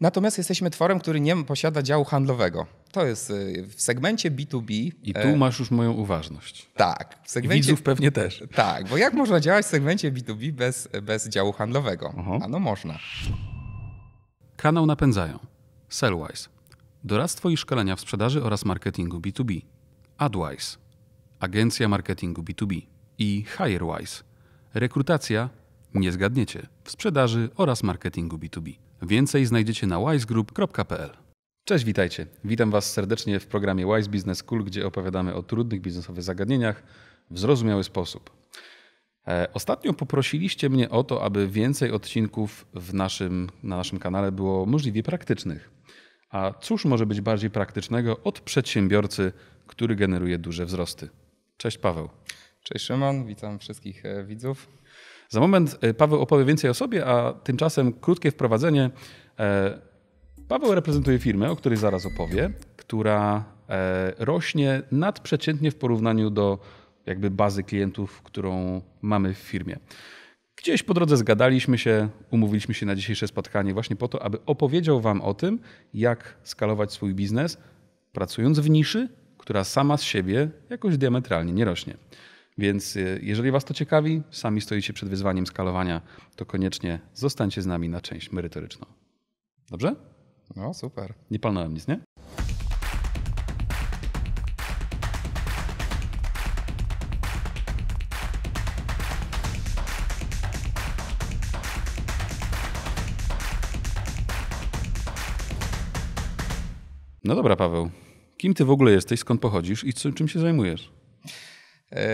Natomiast jesteśmy tworem, który nie posiada działu handlowego. To jest y, w segmencie B2B. I e, tu masz już moją uważność. Tak. W segmencie, I widzów pewnie też. Tak, bo jak można działać w segmencie B2B bez, bez działu handlowego? Aha. Ano można. Kanał napędzają. Sellwise. Doradztwo i szkolenia w sprzedaży oraz marketingu B2B. Adwise. Agencja marketingu B2B. I Hirewise. Rekrutacja, nie zgadniecie, w sprzedaży oraz marketingu B2B. Więcej znajdziecie na wisegroup.pl. Cześć, witajcie. Witam Was serdecznie w programie Wise Business School, gdzie opowiadamy o trudnych biznesowych zagadnieniach w zrozumiały sposób. E, ostatnio poprosiliście mnie o to, aby więcej odcinków w naszym, na naszym kanale było możliwie praktycznych. A cóż może być bardziej praktycznego od przedsiębiorcy, który generuje duże wzrosty? Cześć Paweł. Cześć Szymon, witam wszystkich e, widzów. Za moment e, Paweł opowie więcej o sobie, a tymczasem krótkie wprowadzenie. E, Paweł reprezentuje firmę, o której zaraz opowie, która e, rośnie nadprzeciętnie w porównaniu do jakby bazy klientów, którą mamy w firmie. Gdzieś po drodze zgadaliśmy się, umówiliśmy się na dzisiejsze spotkanie właśnie po to, aby opowiedział Wam o tym, jak skalować swój biznes, pracując w niszy, która sama z siebie jakoś diametralnie nie rośnie. Więc e, jeżeli Was to ciekawi, sami stoicie przed wyzwaniem skalowania, to koniecznie zostańcie z nami na część merytoryczną. Dobrze? No, super. Nie palnąłem nic, nie? No dobra, Paweł. Kim ty w ogóle jesteś, skąd pochodzisz i czym się zajmujesz? E,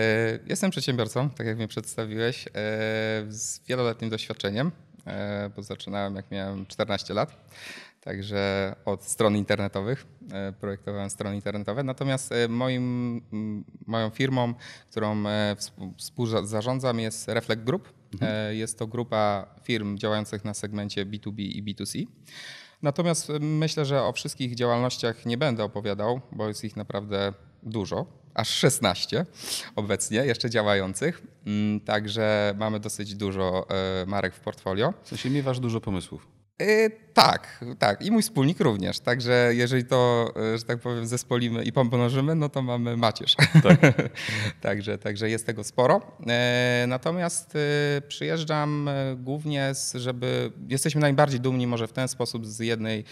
jestem przedsiębiorcą, tak jak mnie przedstawiłeś, e, z wieloletnim doświadczeniem, e, bo zaczynałem jak miałem 14 lat, także od stron internetowych, projektowałem strony internetowe. Natomiast moim, moją firmą, którą współzarządzam jest Reflect Group. Mhm. Jest to grupa firm działających na segmencie B2B i B2C. Natomiast myślę, że o wszystkich działalnościach nie będę opowiadał, bo jest ich naprawdę dużo aż 16 obecnie jeszcze działających. Mm, także mamy dosyć dużo e, marek w portfolio. W sensie miewasz dużo pomysłów. Y, tak, tak. I mój wspólnik również. Także jeżeli to, y, że tak powiem, zespolimy i pomnożymy, no to mamy macierz. Tak. także, także jest tego sporo. Y, natomiast przyjeżdżam głównie, z, żeby. Jesteśmy najbardziej dumni może w ten sposób z jednej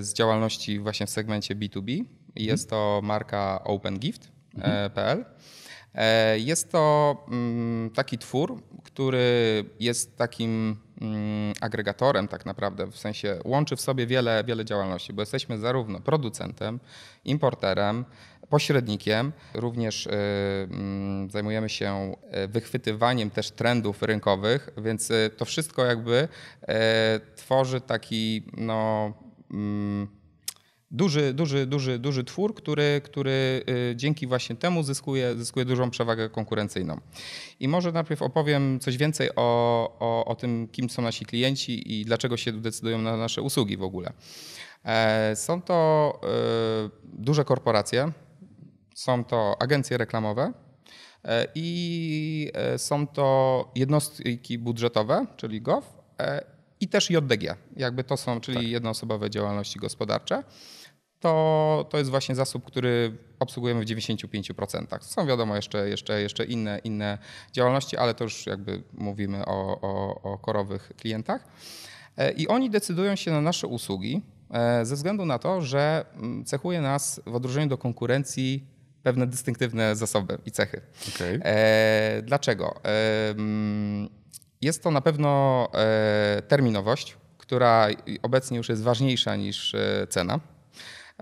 z działalności właśnie w segmencie B2B. Jest mhm. to marka OpenGift.pl. Mhm. E, jest to mm, taki twór, który jest takim mm, agregatorem tak naprawdę, w sensie łączy w sobie wiele, wiele działalności, bo jesteśmy zarówno producentem, importerem, pośrednikiem. Również e, mm, zajmujemy się e, wychwytywaniem też trendów rynkowych, więc to wszystko jakby tworzy taki no, duży, duży, duży, duży twór, który, który y, dzięki właśnie temu zyskuje, zyskuje dużą przewagę konkurencyjną. I może najpierw opowiem coś więcej o, o, o tym, kim są nasi klienci i dlaczego się decydują na nasze usługi w ogóle. E, są to y, duże korporacje, są to agencje reklamowe, e, i e, są to jednostki budżetowe, czyli GOV i też JDG, jakby to są, czyli tak. jednoosobowe działalności gospodarcze to, to jest właśnie zasób, który obsługujemy w 95%. Są wiadomo jeszcze, jeszcze, jeszcze inne, inne działalności, ale to już jakby mówimy o, o, o korowych klientach. E, I oni decydują się na nasze usługi e, ze względu na to, że mm, cechuje nas w odróżnieniu do konkurencji pewne dystynktywne zasoby i cechy. Okay. E, dlaczego? Mm, jest to na pewno terminowość, która obecnie już jest ważniejsza niż cena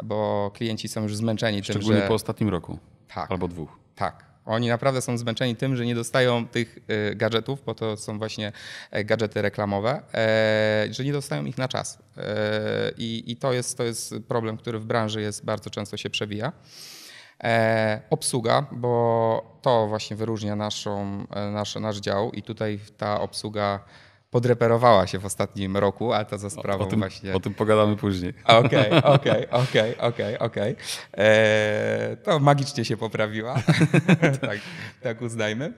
bo klienci są już zmęczeni Szczególnie tym, że... po ostatnim roku. Tak. Albo dwóch. Tak. Oni naprawdę są zmęczeni tym, że nie dostają tych y, gadżetów, bo to są właśnie e, gadżety reklamowe, e, że nie dostają ich na czas. E, I, to, jest, to jest problem, który w branży jest bardzo często się przewija. Obsługa, bo to właśnie wyróżnia naszą, nasz, nasz dział i tutaj ta obsługa podreperowała się w ostatnim roku, a to za sprawą o, o tym, właśnie... O tym pogadamy później. Okej, okej, okej, okej, okej. E, to magicznie się poprawiła, tak, tak uznajmy.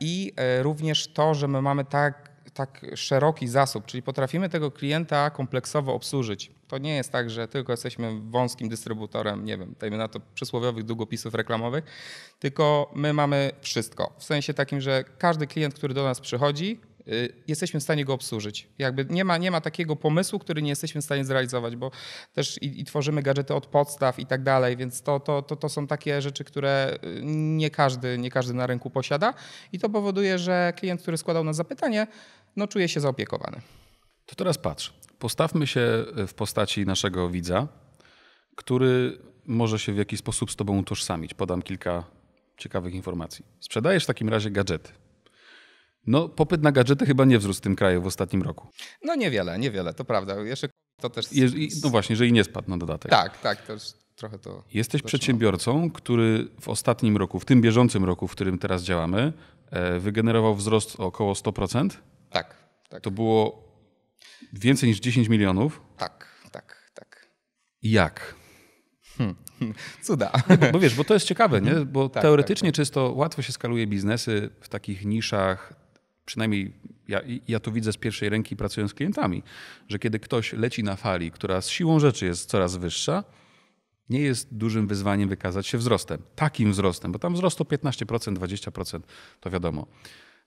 I e, również to, że my mamy tak, tak szeroki zasób, czyli potrafimy tego klienta kompleksowo obsłużyć. To nie jest tak, że tylko jesteśmy wąskim dystrybutorem, nie wiem, dajmy na to przysłowiowych długopisów reklamowych, tylko my mamy wszystko. W sensie takim, że każdy klient, który do nas przychodzi, Y, jesteśmy w stanie go obsłużyć. Jakby nie ma, nie ma takiego pomysłu, który nie jesteśmy w stanie zrealizować, bo też i, i, tworzymy gadżety od podstaw i tak dalej, więc to, to, to, to są takie rzeczy, które y, nie każdy, nie każdy na rynku posiada i to powoduje, że klient, który składał nas zapytanie, no czuje się zaopiekowany. To teraz patrz, postawmy się y, w postaci naszego widza, który może się w jakiś sposób z tobą utożsamić. Podam kilka ciekawych informacji. Sprzedajesz w takim razie gadżety no, popyt na gadżety chyba nie wzrósł w tym kraju w ostatnim roku. No niewiele, niewiele, to prawda. Jeszcze to też... Jeżeli, no właśnie, że i nie spadł na dodatek. Tak, tak, to już trochę to... Jesteś przedsiębiorcą, który w ostatnim roku, w tym bieżącym roku, w którym teraz działamy, e, wygenerował wzrost około 100%? Tak, tak. To było więcej niż 10 milionów? Tak, tak, tak. Jak? Hmm. hmm cuda. Bo, bo, wiesz, bo to jest ciekawe, nie? bo tak, tak, teoretycznie tak, tak. łatwo się skaluje biznesy w takich niszach przynajmniej ja, ja, to widzę z pierwszej ręki pracując z klientami, że kiedy ktoś leci na fali, która z siłą rzeczy jest coraz wyższa, nie jest dużym wyzwaniem wykazać się wzrostem. Takim wzrostem, bo tam wzrost o 15%, 20%, to wiadomo.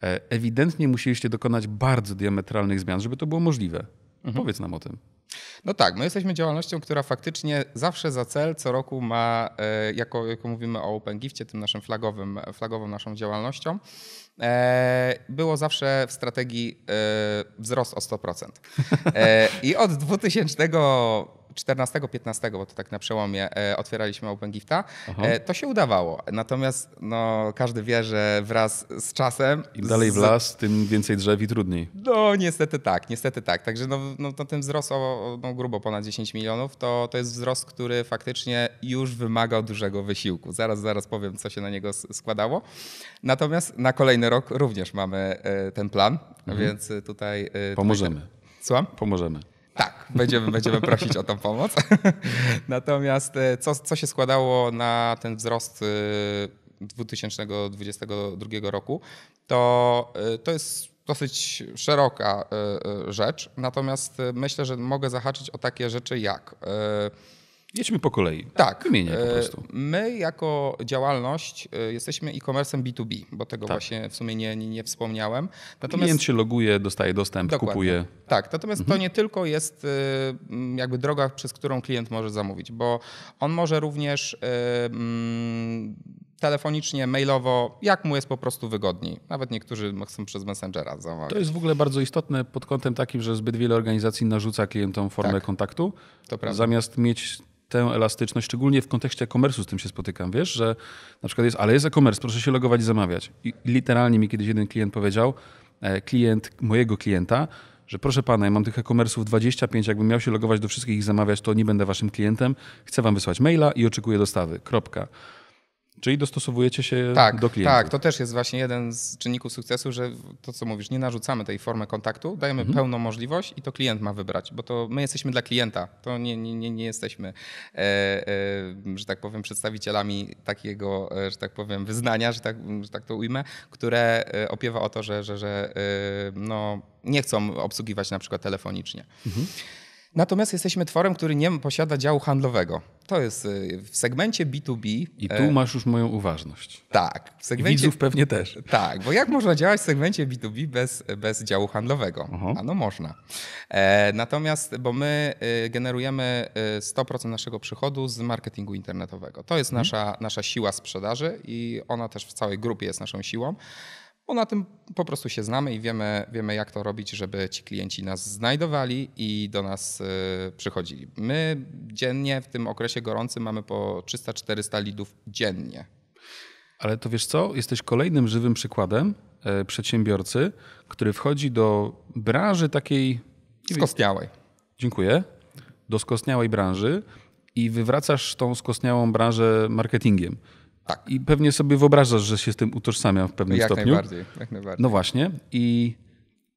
E, ewidentnie musieliście dokonać bardzo diametralnych zmian, żeby to było możliwe. Mhm. Powiedz nam o tym. No tak, my jesteśmy działalnością, która faktycznie zawsze za cel co roku ma, e, jako, jako mówimy o Open Gifcie, tym naszym flagowym, flagową naszą działalnością, E, było zawsze w strategii e, wzrost o 100%. E, I od 2000 14-15, bo to tak na przełomie e, otwieraliśmy OpenGifta, e, to się udawało. Natomiast no, każdy wie, że wraz z czasem... Im dalej w las, tym więcej drzew i trudniej. No niestety tak, niestety tak. Także no, no, to no, ten wzrost o no, grubo ponad 10 milionów to, to jest wzrost, który faktycznie już wymagał dużego wysiłku. Zaraz, zaraz powiem, co się na niego składało. Natomiast na kolejny rok również mamy e, ten plan, mhm. więc tutaj... E, Pomożemy. Tutaj... Słucham? Pomożemy. Tak, będziemy, będziemy prosić o tą pomoc. Natomiast e, co, co się składało na ten wzrost 2022 e, roku, to, e, to jest dosyć szeroka rzecz. Natomiast myślę, że mogę zahaczyć o takie rzeczy jak Jedźmy po kolei. Tak. Wymienię po e, prostu. My jako działalność e, jesteśmy e commerce b B2B, bo tego tak. właśnie w sumie nie, nie, wspomniałem. Natomiast... Klient się loguje, dostaje dostęp, Dokładnie. kupuje. Tak, natomiast mhm. to nie tylko jest e, jakby droga, przez którą klient może zamówić, bo on może również telefonicznie, mailowo, jak mu jest po prostu wygodniej. Nawet niektórzy chcą przez Messengera zamawiać. To jest w ogóle bardzo istotne pod kątem takim, że zbyt wiele organizacji narzuca klientom formę tak, kontaktu. Zamiast mieć tę elastyczność, szczególnie w kontekście e-commerce'u z tym się spotykam, wiesz, że na przykład jest, ale jest e-commerce, proszę się logować i zamawiać. I literalnie mi kiedyś jeden klient powiedział, e, klient mojego klienta, że proszę pana, ja mam tych e-commerce'ów 25, jakbym miał się logować do wszystkich i zamawiać, to nie będę waszym klientem, chcę wam wysłać maila i oczekuję dostawy, kropka. Czyli dostosowujecie się tak, do klienta? Tak, to też jest właśnie jeden z czynników sukcesu, że to co mówisz, nie narzucamy tej formy kontaktu, dajemy mhm. pełną możliwość i to klient ma wybrać, bo to my jesteśmy dla klienta, to nie, nie, nie, nie jesteśmy, e, e, że tak powiem, przedstawicielami takiego, e, że tak powiem, wyznania, że tak, że tak to ujmę, które e, opiewa o to, że, że, że e, no, nie chcą obsługiwać na przykład telefonicznie. Mhm. Natomiast jesteśmy tworem, który nie posiada działu handlowego. To jest y, w segmencie B2B. I e, tu masz już moją uważność. Tak. W segmencie, widzów pewnie też. Tak, bo jak można działać w segmencie B2B bez, bez działu handlowego? Ano A no można. E, natomiast, bo my y, generujemy 100% y, naszego przychodu z marketingu internetowego. To jest mhm. nasza, nasza siła sprzedaży i ona też w całej grupie jest naszą siłą bo na tym po prostu się znamy i wiemy, wiemy jak to robić, żeby ci klienci nas znajdowali i do nas y, przychodzili. My dziennie w tym okresie gorącym mamy po 300-400 lidów dziennie. Ale to wiesz co? Jesteś kolejnym żywym przykładem e, przedsiębiorcy, który wchodzi do branży takiej. Skostniałej. Dziękuję. Do skostniałej branży i wywracasz tą skostniałą branżę marketingiem. Tak. I pewnie sobie wyobrażasz, że się z tym utożsamia w pewnym jak stopniu. Najbardziej, jak najbardziej. No właśnie. I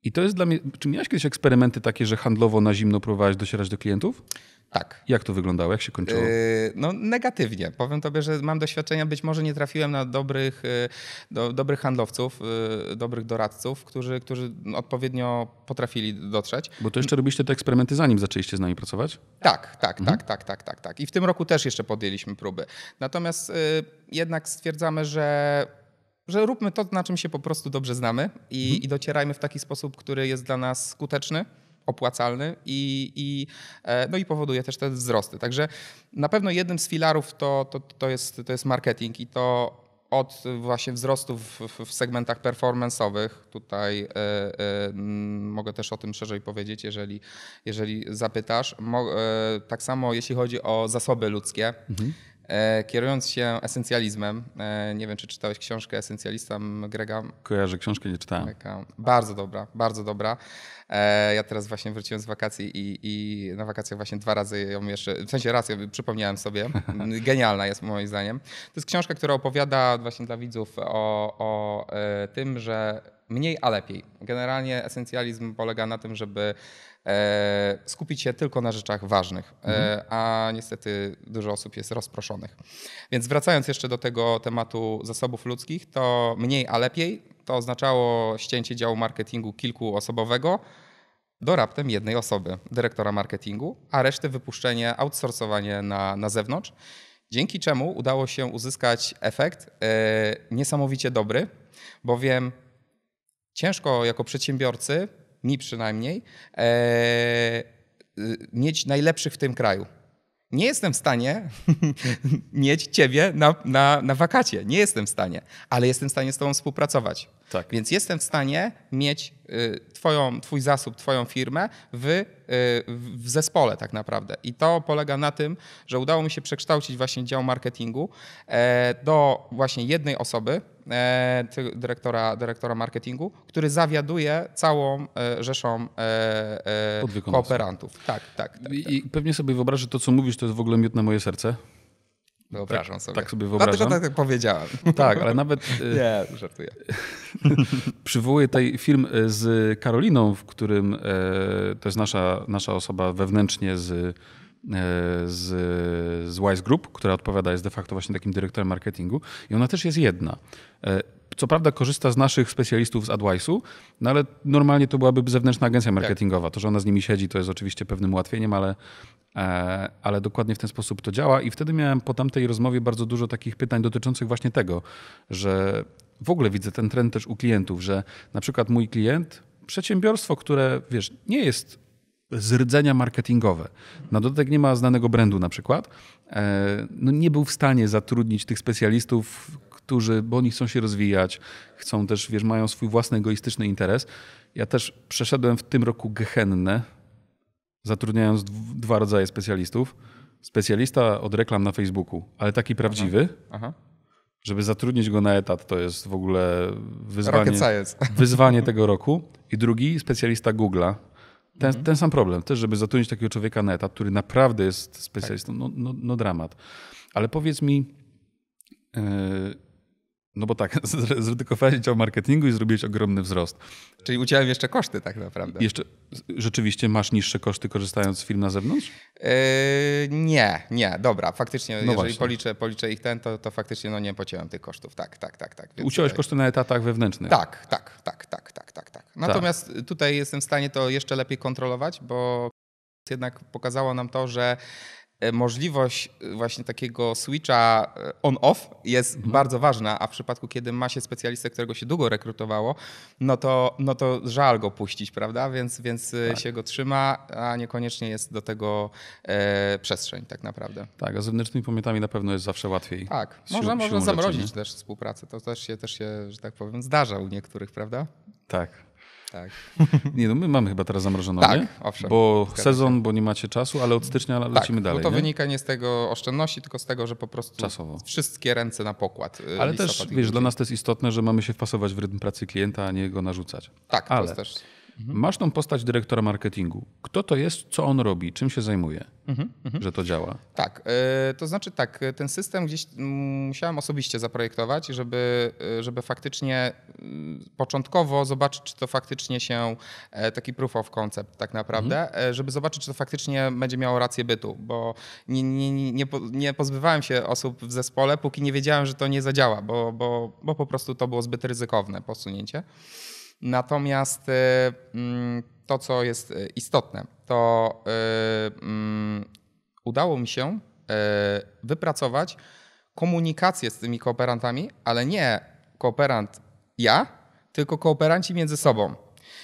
i to jest dla mnie. Czy miałeś kiedyś eksperymenty takie, że handlowo na zimno próbowałeś docierać do klientów? Tak. Jak to wyglądało? Jak się kończyło? Yy, no negatywnie. Powiem tobie, że mam doświadczenia, być może nie trafiłem na dobrych, yy, do, dobrych handlowców, yy, dobrych doradców, którzy, którzy odpowiednio potrafili dotrzeć. Bo to jeszcze robiliście te eksperymenty zanim zaczęliście z nami pracować? Tak, tak, mhm. tak, tak, tak, tak, tak. I w tym roku też jeszcze podjęliśmy próby. Natomiast yy, jednak stwierdzamy, że że róbmy to, na czym się po prostu dobrze znamy i, mhm. i docierajmy w taki sposób, który jest dla nas skuteczny opłacalny i, i, e, no i powoduje też te wzrosty. Także na pewno jednym z filarów to, to, to, jest, to jest marketing i to od właśnie wzrostów w, w segmentach performance'owych, tutaj y, y, mogę też o tym szerzej powiedzieć, jeżeli, jeżeli zapytasz. Mo, y, tak samo jeśli chodzi o zasoby ludzkie. Mhm. E, kierując się esencjalizmem, e, nie wiem, czy czytałeś książkę Esencjalista Grega? Kojarzę, książkę nie czytałem. bardzo dobra, bardzo dobra. E, ja teraz właśnie wróciłem z wakacji i, i na wakacjach właśnie dwa razy ją jeszcze, w sensie raz ją przypomniałem sobie. Genialna jest moim zdaniem. To jest książka, która opowiada właśnie dla widzów o, o tym, że mniej, a lepiej. Generalnie esencjalizm polega na tym, żeby E, skupić się tylko na rzeczach ważnych, e, mhm. a niestety dużo osób jest rozproszonych. Więc wracając jeszcze do tego tematu zasobów ludzkich, to mniej, a lepiej to oznaczało ścięcie działu marketingu kilkuosobowego do raptem jednej osoby, dyrektora marketingu, a resztę wypuszczenie, outsourcowanie na, na zewnątrz, dzięki czemu udało się uzyskać efekt e, niesamowicie dobry, bowiem ciężko jako przedsiębiorcy mi przynajmniej, e, mieć najlepszych w tym kraju. Nie jestem w stanie mieć ciebie na, na, na wakacie. Nie jestem w stanie, ale jestem w stanie z tobą współpracować. Tak. Więc jestem w stanie mieć y, twoją, twój zasób, twoją firmę y, w, w zespole tak naprawdę. I to polega na tym, że udało mi się przekształcić właśnie dział marketingu e, do właśnie jednej osoby, e, dyrektora, dyrektora marketingu, który zawiaduje całą e, rzeszą kooperantów. Tak, tak. tak, tak. I pewnie sobie wyobrażę, że to, co mówisz, to jest w ogóle miód na moje serce no, tak- wyobrażam tak, sobie. Tak sobie wyobrażam. Dlatego tak, tak powiedziałem. Tak, ale nawet... Y, Nie, żartuję. przywołuję tutaj film y, z Karoliną, w którym y, to jest nasza, nasza osoba wewnętrznie z, z, z Wise Group, która odpowiada, jest de facto właśnie takim dyrektorem marketingu i ona też jest jedna co prawda korzysta z naszych specjalistów z Adwice'u, no ale normalnie to byłaby zewnętrzna agencja tak. marketingowa. To, że ona z nimi siedzi, to jest oczywiście pewnym ułatwieniem, ale, e, ale dokładnie w ten sposób to działa. I wtedy miałem po tamtej rozmowie bardzo dużo takich pytań dotyczących właśnie tego, że w ogóle widzę ten trend też u klientów, że na przykład mój klient, przedsiębiorstwo, które wiesz, nie jest z rdzenia marketingowe. Na dodatek nie ma znanego brandu na przykład. E, no nie był w stanie zatrudnić tych specjalistów, którzy, bo oni chcą się rozwijać, chcą też, wiesz, mają swój własny egoistyczny interes. Ja też przeszedłem w tym roku gehennę, zatrudniając dwa rodzaje specjalistów. Specjalista od reklam na Facebooku, ale taki prawdziwy. Aha. Aha. Żeby zatrudnić go na etat, to jest w ogóle wyzwanie, wyzwanie tego roku. I drugi, specjalista Google'a, ten, mhm. ten, sam problem, też żeby zatrudnić takiego człowieka na etat, który naprawdę jest specjalistą, tak. no, no, no dramat. Ale powiedz mi, yy, no bo tak, zredukowałeś dział marketingu i zrobiłeś ogromny wzrost. Czyli uciąłem jeszcze koszty tak naprawdę. Jeszcze rzeczywiście masz niższe koszty korzystając z firm na zewnątrz? Yy, nie, nie, dobra, faktycznie, no jeżeli policzę, policzę ich ten, to, to faktycznie no nie pociąłem tych kosztów, tak, tak, tak. tak. Więc uciąłeś yy, koszty na etatach wewnętrznych? Tak, tak, tak, tak, tak, tak. tak. Natomiast tak. tutaj jestem w stanie to jeszcze lepiej kontrolować, bo jednak pokazało nam to, że E, możliwość e, właśnie takiego switcha e, on-off jest mhm. bardzo ważna, a w przypadku, kiedy ma się specjalistę, którego się długo rekrutowało, no to, no to żal go puścić, prawda? Więc, więc tak. się go trzyma, a niekoniecznie jest do tego e, przestrzeń tak naprawdę. Tak, a z zewnętrznymi pomiotami na pewno jest zawsze łatwiej. Tak, siłą, można, siłą zamrozić rzeczy, też współpracę, to też się, też się, że tak powiem, zdarza u niektórych, prawda? Tak, tak. Nie, no my mamy chyba teraz zamrożoną, tak, nie? owszem. Bo sezon, bo nie macie czasu, ale od stycznia tak, lecimy dalej. No to nie? wynika nie z tego oszczędności, tylko z tego, że po prostu Czasowo. wszystkie ręce na pokład. Y, ale też, wiesz, dla nas to jest istotne, że mamy się wpasować w rytm pracy klienta, a nie go narzucać. Tak, ale to jest też Mhm. Masz tą postać dyrektora marketingu. Kto to jest, co on robi, czym się zajmuje, mhm. mhm. że to działa? Tak, e, to znaczy tak, e, ten system gdzieś musiałem osobiście zaprojektować, żeby, e, żeby faktycznie początkowo zobaczyć, czy to faktycznie się, taki proof of concept tak naprawdę, mhm. żeby zobaczyć, czy to faktycznie będzie miało rację bytu, bo nie, nie, nie, nie pozbywałem się osób w zespole, póki nie wiedziałem, że to nie zadziała, bo, bo, bo po prostu to było zbyt ryzykowne posunięcie. Natomiast y, mm, to, co jest y, istotne, to y, mm, udało mi się wypracować komunikację z tymi kooperantami, ale nie kooperant ja, tylko kooperanci między sobą.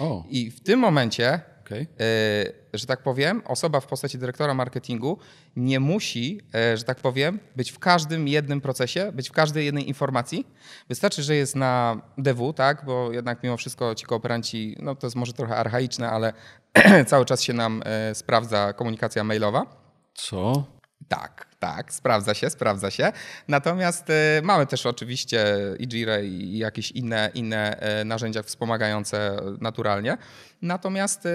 O. I w tym momencie okay. E, że tak powiem, osoba w postaci dyrektora marketingu nie musi, e, że tak powiem, być w każdym jednym procesie, być w każdej jednej informacji. Wystarczy, że jest na DW, tak, bo jednak mimo wszystko ci kooperanci, no to jest może trochę archaiczne, ale cały czas się nam e, sprawdza komunikacja mailowa. Co? Tak, tak, sprawdza się, sprawdza się. Natomiast y, mamy też oczywiście i Jira i jakieś inne, inne y, narzędzia wspomagające naturalnie. Natomiast y,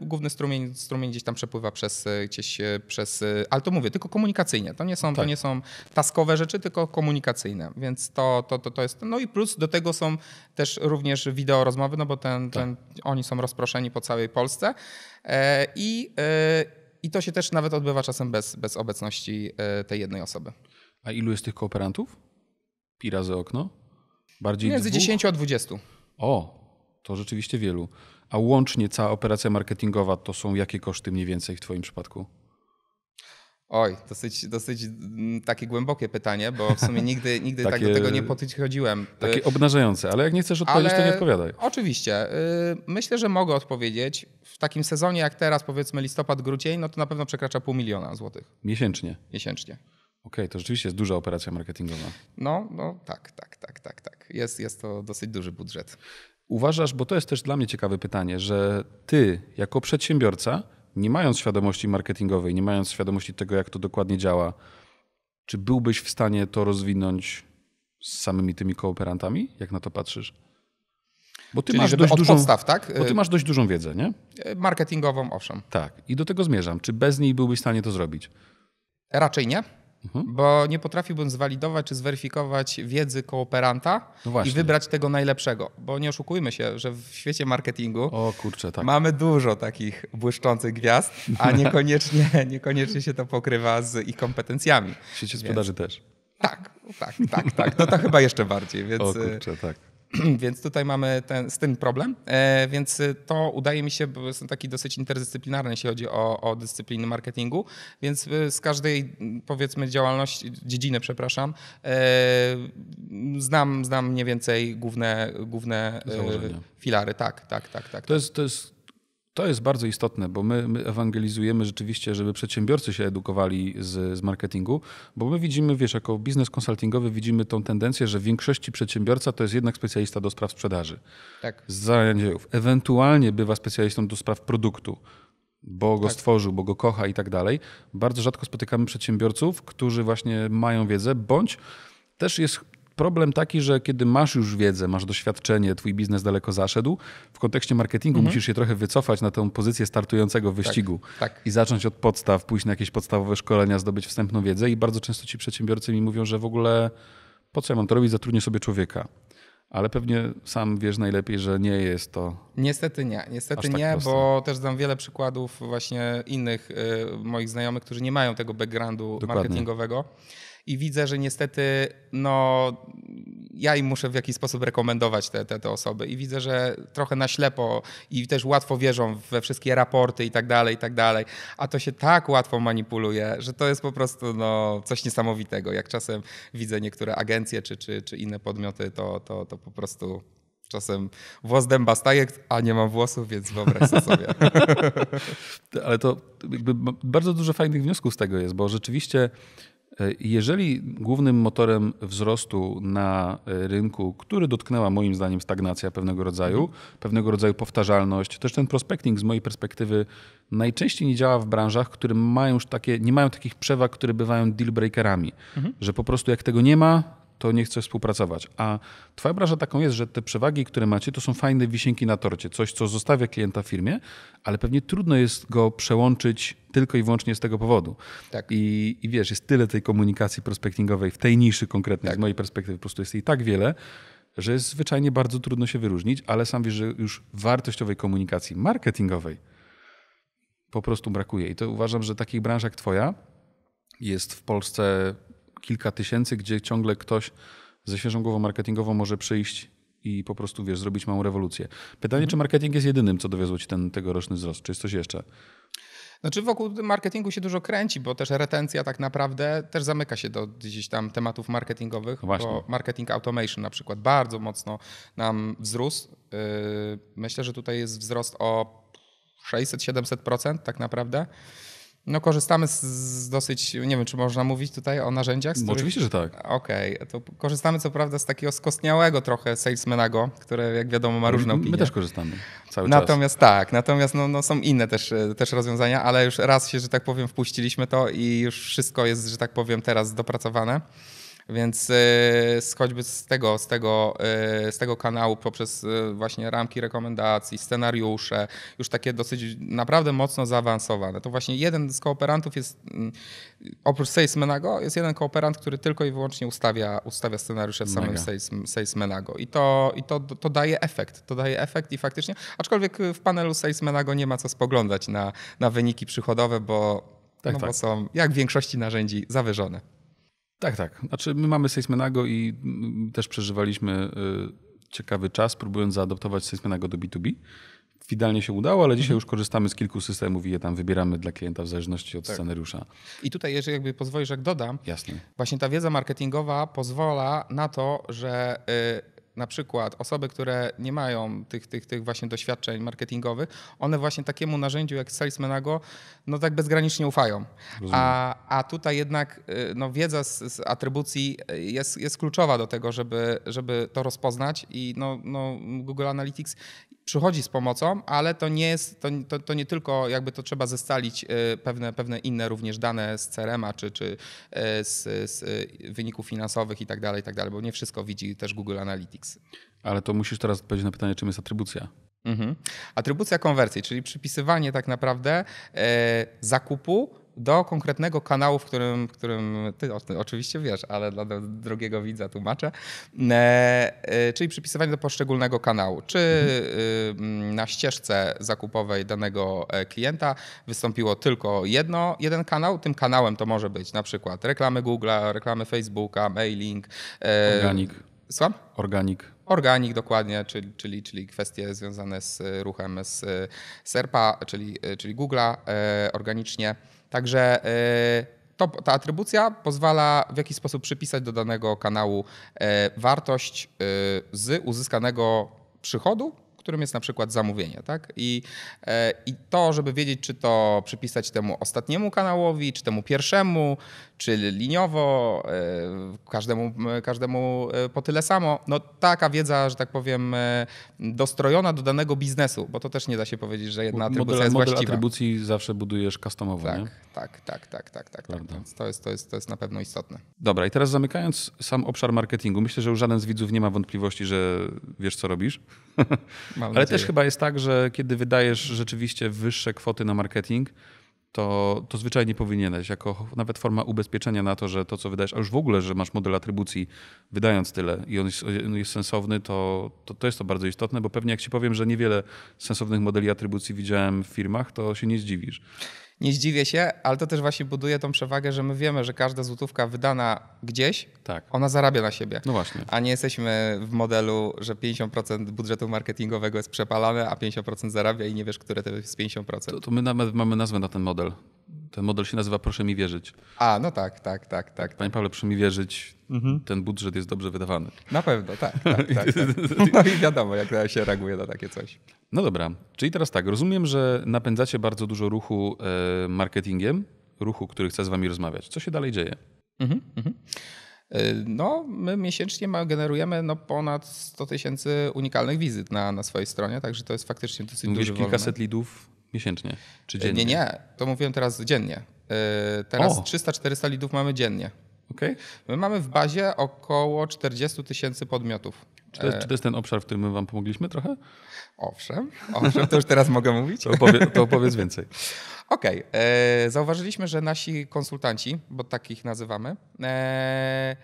główny strumień, strumień gdzieś tam przepływa przez y, gdzieś y, przez, y, ale to mówię, tylko komunikacyjnie. To nie są, tak. to nie są taskowe rzeczy, tylko komunikacyjne. Więc to, to, to, to jest. No i plus do tego są też również wideo rozmowy, no bo ten, tak. ten, oni są rozproszeni po całej Polsce. E, I i to się też nawet odbywa czasem bez, bez obecności e, tej jednej osoby. A ilu jest tych kooperantów? Pi razy okno? Bardziej Między dwóch? 10 a 20. O, to rzeczywiście wielu. A łącznie cała operacja marketingowa to są jakie koszty mniej więcej w Twoim przypadku? Oj, dosyć, dosyć mm, takie głębokie pytanie, bo w sumie nigdy, nigdy takie, tak do tego nie podchodziłem. Takie y, obnażające, ale jak nie chcesz odpowiedzieć, ale to nie odpowiadaj. Oczywiście. Y, myślę, że mogę odpowiedzieć. W takim sezonie jak teraz, powiedzmy listopad, grudzień, no to na pewno przekracza pół miliona złotych. Miesięcznie? Miesięcznie. Okej, okay, to rzeczywiście jest duża operacja marketingowa. No, no tak, tak, tak, tak, tak. Jest, jest to dosyć duży budżet. Uważasz, bo to jest też dla mnie ciekawe pytanie, że ty jako przedsiębiorca nie mając świadomości marketingowej, nie mając świadomości tego, jak to dokładnie działa, czy byłbyś w stanie to rozwinąć z samymi tymi kooperantami? Jak na to patrzysz? Bo ty Czyli masz dość dużą, podstaw, tak? Bo ty y- masz dość dużą wiedzę, nie? Y, marketingową, owszem. Tak. I do tego zmierzam. Czy bez niej byłbyś w stanie to zrobić? Raczej nie. Mhm. bo nie potrafiłbym zwalidować czy zweryfikować wiedzy kooperanta no i wybrać tego najlepszego. Bo nie oszukujmy się, że w świecie marketingu o, kurczę, tak. mamy dużo takich błyszczących gwiazd, a niekoniecznie, niekoniecznie się to pokrywa z ich kompetencjami. W świecie sprzedaży Więc... też. Tak, tak, tak, tak. No to chyba jeszcze bardziej, więc. O y, kurczę, tak. Więc tutaj mamy ten, z tym problem. E, więc y, to udaje mi się, bo jestem taki dosyć interdyscyplinarny, jeśli chodzi o, o dyscypliny marketingu, więc y, z każdej powiedzmy działalności, dziedziny, przepraszam, e, znam, znam mniej więcej główne, główne e, filary. Tak, tak, tak, tak. To, tak. Jest, to jest to jest bardzo istotne, bo my, my, ewangelizujemy rzeczywiście, żeby przedsiębiorcy się edukowali z, z marketingu, bo my widzimy, wiesz, jako biznes konsultingowy widzimy tą tendencję, że w większości przedsiębiorca to jest jednak specjalista do spraw sprzedaży. Tak. Z zajęciów. Ewentualnie bywa specjalistą do spraw produktu, bo go tak. stworzył, bo go kocha i tak dalej. Bardzo rzadko spotykamy przedsiębiorców, którzy właśnie mają wiedzę, bądź też jest problem taki, że kiedy masz już wiedzę, masz doświadczenie, twój biznes daleko zaszedł, w kontekście marketingu mhm. musisz się trochę wycofać na tę pozycję startującego tak, wyścigu tak, tak. i zacząć od podstaw, pójść na jakieś podstawowe szkolenia, zdobyć wstępną wiedzę i bardzo często ci przedsiębiorcy mi mówią, że w ogóle po co ja mam to robić, zatrudnię sobie człowieka. Ale pewnie sam wiesz najlepiej, że nie jest to. Niestety nie, niestety tak nie, proste. bo też znam wiele przykładów właśnie innych y, moich znajomych, którzy nie mają tego backgroundu Dokładnie. marketingowego i widzę, że niestety no, ja im muszę w jakiś sposób rekomendować te, te, te osoby i widzę, że trochę na ślepo i też łatwo wierzą we wszystkie raporty i tak dalej, i tak dalej, a to się tak łatwo manipuluje, że to jest po prostu no, coś niesamowitego. Jak czasem widzę niektóre agencje czy, czy, czy inne podmioty, to, to, to po prostu czasem włos dęba staje, a nie mam włosów, więc wyobraź sobie. Ale to bardzo dużo fajnych wniosków z tego jest, bo rzeczywiście jeżeli głównym motorem wzrostu na e, rynku, który dotknęła moim zdaniem stagnacja pewnego rodzaju, mhm. pewnego rodzaju powtarzalność, też ten prospecting z mojej perspektywy najczęściej nie działa w branżach, które mają już takie, nie mają takich przewag, które bywają deal breakerami, mhm. że po prostu jak tego nie ma, to nie chce współpracować. A twoja branża taką jest, że te przewagi, które macie, to są fajne wisienki na torcie, coś, co zostawia klienta w firmie, ale pewnie trudno jest go przełączyć tylko i wyłącznie z tego powodu. Tak. I, I wiesz, jest tyle tej komunikacji prospektingowej w tej niszy konkretnej, tak. z mojej perspektywy po prostu jest jej tak wiele, że jest zwyczajnie bardzo trudno się wyróżnić, ale sam wiesz, że już wartościowej komunikacji marketingowej po prostu brakuje. I to uważam, że takich branż jak twoja jest w Polsce kilka tysięcy, gdzie ciągle ktoś ze świeżą głową marketingową może przyjść i po prostu, wiesz, zrobić małą rewolucję. Pytanie, mhm. czy marketing jest jedynym, co dowiozło ci ten tegoroczny wzrost, czy jest coś jeszcze? Znaczy wokół marketingu się dużo kręci, bo też retencja tak naprawdę też zamyka się do gdzieś tam tematów marketingowych, no Właśnie. bo marketing automation na przykład bardzo mocno nam wzrósł. Yy, myślę, że tutaj jest wzrost o 600-700% tak naprawdę. No korzystamy z, dosyć, nie wiem czy można mówić tutaj o narzędziach. Których... Oczywiście, że tak. Okej, okay. to korzystamy co prawda z takiego skostniałego trochę salesmenago, które jak wiadomo ma różne opinie. My też korzystamy cały natomiast, czas. Tak, natomiast no, no, są inne też, też rozwiązania, ale już raz się, że tak powiem, wpuściliśmy to i już wszystko jest, że tak powiem, teraz dopracowane. Więc z, choćby z tego, z tego, y, z tego kanału, poprzez y, właśnie ramki rekomendacji, scenariusze, już takie dosyć naprawdę mocno zaawansowane. To właśnie jeden z kooperantów jest, mm, oprócz salesmenago, jest jeden kooperant, który tylko i wyłącznie ustawia, ustawia scenariusze w samym sales, salesmenago. I, to, i to, to daje efekt, to daje efekt i faktycznie, aczkolwiek w panelu salesmenago nie ma co spoglądać na, na wyniki przychodowe, bo, tak, no, tak. bo są jak w większości narzędzi zawyżone. Tak, tak. Znaczy, my mamy Seismenago i mm, też przeżywaliśmy y, ciekawy czas, próbując zaadoptować Seismenago do B2B. Idealnie się udało, ale dzisiaj mhm. już korzystamy z kilku systemów i je tam wybieramy dla klienta w zależności od tak. scenariusza. I tutaj, jeżeli jakby pozwolisz, jak dodam, Jasne. właśnie ta wiedza marketingowa pozwala na to, że. Yy na przykład osoby, które nie mają tych, tych, tych właśnie doświadczeń marketingowych, one właśnie takiemu narzędziu jak Salesmanago, no tak bezgranicznie ufają. A, a tutaj jednak y, no, wiedza z, z, atrybucji jest, jest kluczowa do tego, żeby, żeby to rozpoznać i no, no, Google Analytics przychodzi z pomocą, ale to nie jest, to, to, to nie tylko jakby to trzeba zestalić y, pewne, pewne inne również dane z CRM-a czy, czy y, z, z y, wyników finansowych i tak dalej, i tak dalej, bo nie wszystko widzi też Google Analytics. Ale to musisz teraz odpowiedzieć na pytanie, czym jest atrybucja. Mhm. Atrybucja konwersji, czyli przypisywanie tak naprawdę zakupu do konkretnego kanału, w którym, w którym ty oczywiście wiesz, ale dla drugiego widza tłumaczę, e, e, czyli przypisywanie do poszczególnego kanału. Czy mhm. y, na ścieżce zakupowej danego e, klienta wystąpiło tylko jedno, jeden kanał? Tym kanałem to może być na przykład reklamy Google, reklamy Facebooka, mailing. Organik. Słucham? Organik organik dokładnie, czyli, czyli, czyli kwestie związane z ruchem z SERPA, czyli, czyli Google'a organicznie. Także y, to, ta atrybucja pozwala w jakiś sposób przypisać do danego kanału y, wartość y, z uzyskanego przychodu którym jest na przykład zamówienie. Tak? I, e, I to, żeby wiedzieć, czy to przypisać temu ostatniemu kanałowi, czy temu pierwszemu, czy liniowo, e, każdemu, e, każdemu po tyle samo, no taka wiedza, że tak powiem, dostrojona do danego biznesu, bo to też nie da się powiedzieć, że jedna atrybucja model, jest model właściwa. atrybucji zawsze budujesz customowo, tak, nie? Tak, tak, tak, tak, tak. tak. Prawda. tak. To, jest, to, jest, to jest na pewno istotne. Dobra, i teraz zamykając sam obszar marketingu, myślę, że już żaden z widzów nie ma wątpliwości, że wiesz, co robisz. Mam Ale nadzieję. też chyba jest tak, że kiedy wydajesz rzeczywiście wyższe kwoty na marketing, to, to zwyczajnie powinieneś, jako nawet forma ubezpieczenia na to, że to, co wydajesz, a już w ogóle, że masz model atrybucji wydając tyle i on jest, jest sensowny, to, to, to, jest to bardzo istotne, bo pewnie jak ci powiem, że niewiele sensownych modeli atrybucji widziałem w firmach, to się nie zdziwisz nie zdziwię się, ale to też właśnie buduje tą przewagę, że my wiemy, że każda złotówka wydana gdzieś, tak. ona zarabia na siebie. No właśnie. A nie jesteśmy w modelu, że 50% budżetu marketingowego jest przepalane, a 50% zarabia i nie wiesz, które to jest 50%. To, to my nawet mamy nazwę na ten model. Ten model się nazywa Proszę mi wierzyć. A, no tak, tak, tak, tak. Panie Pawle, proszę mi wierzyć, mhm. ten budżet jest dobrze wydawany. Na pewno, tak. tak, tak, tak. No i wiadomo, jak się reaguje na takie coś. No dobra, czyli teraz tak, rozumiem, że napędzacie bardzo dużo ruchu e, marketingiem, ruchu, który chce z wami rozmawiać. Co się dalej dzieje? Mhm, mhm. E, no, my miesięcznie generujemy no, ponad 100 tysięcy unikalnych wizyt na, na swojej stronie, także to jest faktycznie dosyć Mówisz duży kilkaset wolumen. lidów miesięcznie, czy dziennie? E, nie, nie, to mówiłem teraz dziennie. Teraz 300-400 lidów mamy dziennie. Okay. My mamy w bazie około 40 tysięcy podmiotów. Czy to, jest, e. czy to, jest, ten obszar, w którym my wam pomogliśmy trochę? Owszem, owszem, to już teraz mogę mówić. To, opowie, to opowiedz więcej. Okej, okay. E, zauważyliśmy, że nasi konsultanci, bo takich nazywamy, e,